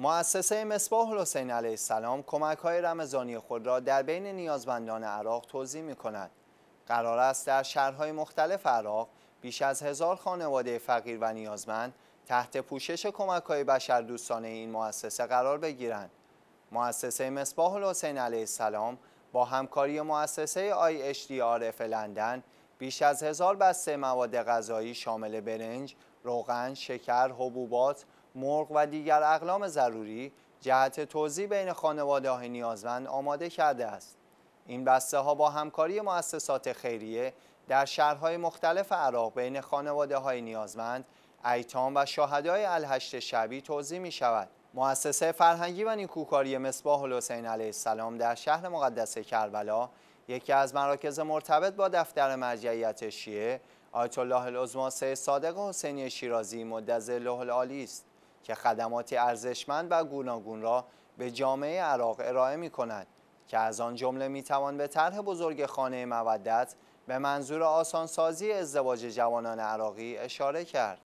مؤسسه مصباح الحسین علیه السلام کمک های رمضانی خود را در بین نیازمندان عراق توضیح می کند. قرار است در شهرهای مختلف عراق بیش از هزار خانواده فقیر و نیازمند تحت پوشش کمک های بشر دوستانه این مؤسسه قرار بگیرند. مؤسسه مصباح الحسین علیه السلام با همکاری مؤسسه آرف لندن بیش از هزار بسته مواد غذایی شامل برنج، روغن، شکر، حبوبات، مرغ و دیگر اقلام ضروری جهت توضیح بین خانواده های نیازمند آماده کرده است. این بسته ها با همکاری مؤسسات خیریه در شهرهای مختلف عراق بین خانواده های نیازمند، ایتام و های الهشت شبی توضیح می شود. مؤسسه فرهنگی و نیکوکاری مصباح حسین علیه السلام در شهر مقدس کربلا یکی از مراکز مرتبط با دفتر مرجعیت شیعه آیت الله العظما صادق حسینی شیرازی مدظله العالی است که خدماتی ارزشمند و گوناگون را به جامعه عراق ارائه می کند که از آن جمله می توان به طرح بزرگ خانه مودت به منظور آسانسازی ازدواج جوانان عراقی اشاره کرد.